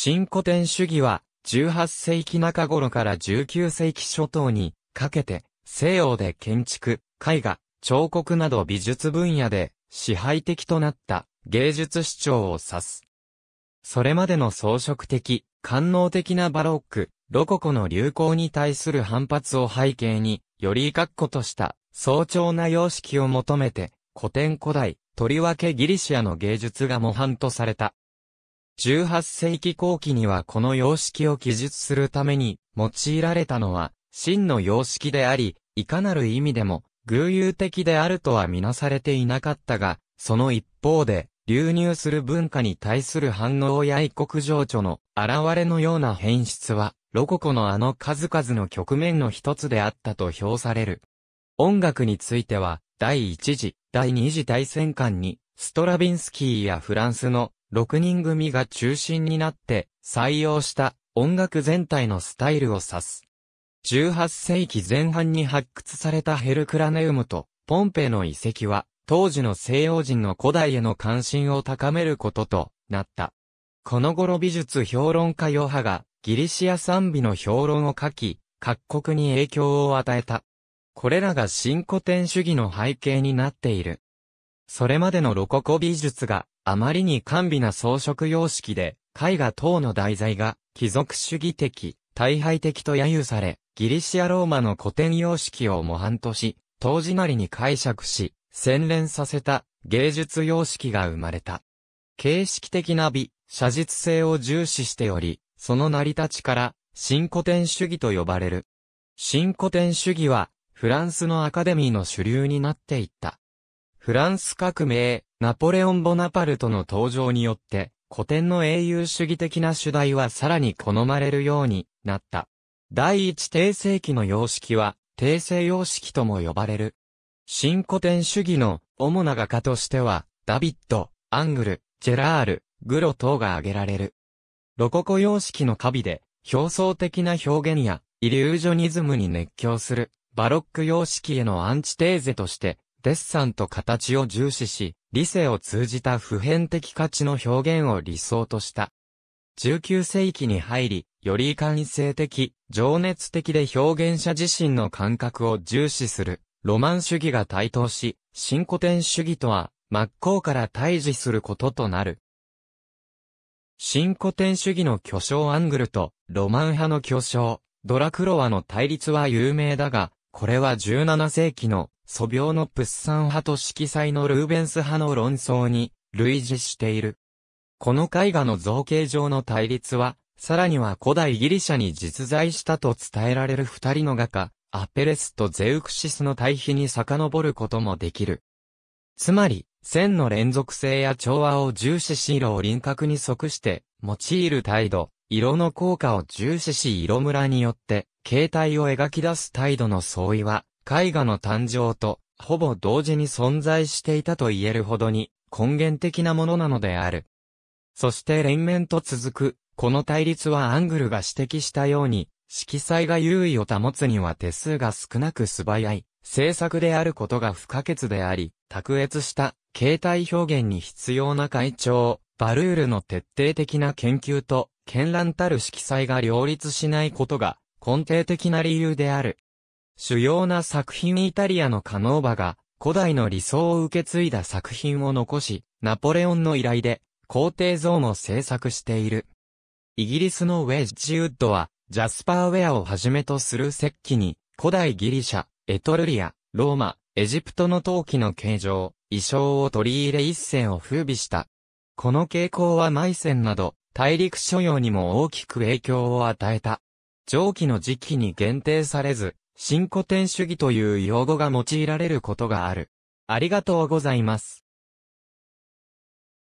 新古典主義は、18世紀中頃から19世紀初頭にかけて、西洋で建築、絵画、彫刻など美術分野で支配的となった芸術主張を指す。それまでの装飾的、官能的なバロック、ロココの流行に対する反発を背景に、より確固とした早朝な様式を求めて、古典古代、とりわけギリシアの芸術が模範とされた。18世紀後期にはこの様式を記述するために用いられたのは真の様式であり、いかなる意味でも偶有的であるとはみなされていなかったが、その一方で流入する文化に対する反応や異国情緒の現れのような変質は、ロココのあの数々の局面の一つであったと評される。音楽については、第一次、第二次大戦間に、ストラビンスキーやフランスの6人組が中心になって採用した音楽全体のスタイルを指す。18世紀前半に発掘されたヘルクラネウムとポンペの遺跡は当時の西洋人の古代への関心を高めることとなった。この頃美術評論家ヨハがギリシア賛美の評論を書き、各国に影響を与えた。これらが新古典主義の背景になっている。それまでのロココ美術があまりに甘美な装飾様式で、絵画等の題材が、貴族主義的、大敗的と揶揄され、ギリシアローマの古典様式を模範とし、当時なりに解釈し、洗練させた芸術様式が生まれた。形式的な美、写実性を重視しており、その成り立ちから、新古典主義と呼ばれる。新古典主義は、フランスのアカデミーの主流になっていった。フランス革命、ナポレオン・ボナパルトの登場によって、古典の英雄主義的な主題はさらに好まれるようになった。第一定世紀の様式は、定世様式とも呼ばれる。新古典主義の主な画家としては、ダビッド、アングル、ジェラール、グロ等が挙げられる。ロココ様式のカビで、表層的な表現や、イリュージョニズムに熱狂する、バロック様式へのアンチテーゼとして、デッサンと形を重視し、理性を通じた普遍的価値の表現を理想とした。19世紀に入り、より感性的、情熱的で表現者自身の感覚を重視する、ロマン主義が台頭し、新古典主義とは、真っ向から対峙することとなる。新古典主義の巨匠アングルと、ロマン派の巨匠、ドラクロワの対立は有名だが、これは17世紀の素描のプッサン派と色彩のルーベンス派の論争に類似している。この絵画の造形上の対立は、さらには古代ギリシャに実在したと伝えられる二人の画家、アペレスとゼウクシスの対比に遡ることもできる。つまり、線の連続性や調和を重視し色を輪郭に即して、用いる態度、色の効果を重視し色ムラによって、形態を描き出す態度の相違は、絵画の誕生と、ほぼ同時に存在していたと言えるほどに、根源的なものなのである。そして連綿と続く、この対立はアングルが指摘したように、色彩が優位を保つには手数が少なく素早い、制作であることが不可欠であり、卓越した形態表現に必要な会長、バルールの徹底的な研究と、絢爛たる色彩が両立しないことが、根底的な理由である。主要な作品イタリアのカノーバが、古代の理想を受け継いだ作品を残し、ナポレオンの依頼で、皇帝像も制作している。イギリスのウェッジウッドは、ジャスパーウェアをはじめとする石器に、古代ギリシャ、エトルリア、ローマ、エジプトの陶器の形状、衣装を取り入れ一線を風靡した。この傾向はマイセンなど、大陸諸洋にも大きく影響を与えた。蒸気の時期に限定されず、新古典主義という用語が用いられることがある。ありがとうございます。